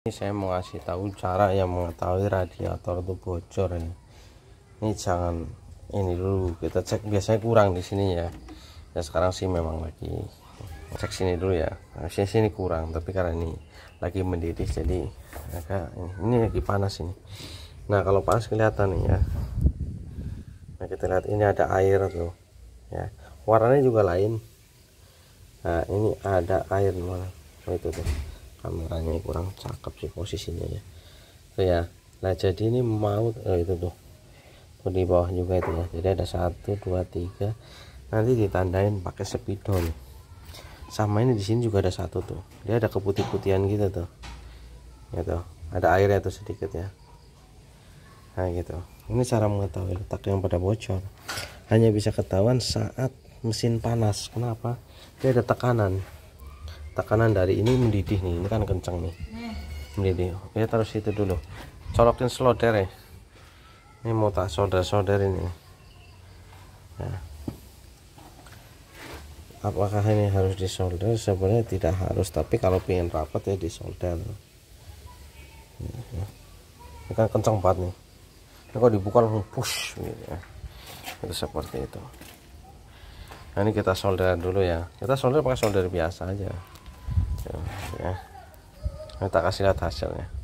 ini saya mau kasih tahu cara yang mengetahui radiator itu bocor ini ini jangan ini dulu kita cek biasanya kurang di sini ya ya sekarang sih memang lagi cek sini dulu ya sini sini kurang tapi karena ini lagi mendidih jadi agak ini, ini lagi panas ini nah kalau panas kelihatan nih ya nah kita lihat ini ada air tuh ya warnanya juga lain nah ini ada air mana oh, itu tuh kameranya kurang cakep sih posisinya ya tuh ya nah jadi ini mau eh, itu tuh tuh di bawah juga itu ya jadi ada satu dua tiga nanti ditandain pakai spidol sama ini di sini juga ada satu tuh dia ada keputih-putihan gitu tuh ya tuh ada airnya tuh sedikit ya nah gitu ini cara mengetahui letak yang pada bocor hanya bisa ketahuan saat mesin panas kenapa dia ada tekanan tekanan dari ini mendidih nih ini kan kenceng nih mendidih oke terus itu dulu colokin solder ya ini mau tak solder solder ini ya. apakah ini harus disolder sebenarnya tidak harus tapi kalau pengen rapat ya disolder ya. ini kan kenceng banget nih ini kalau dibuka langsung push gitu ya itu seperti itu nah ini kita solder dulu ya kita solder pakai solder biasa aja Gitu, ya. Kita nah, kasih lihat hasilnya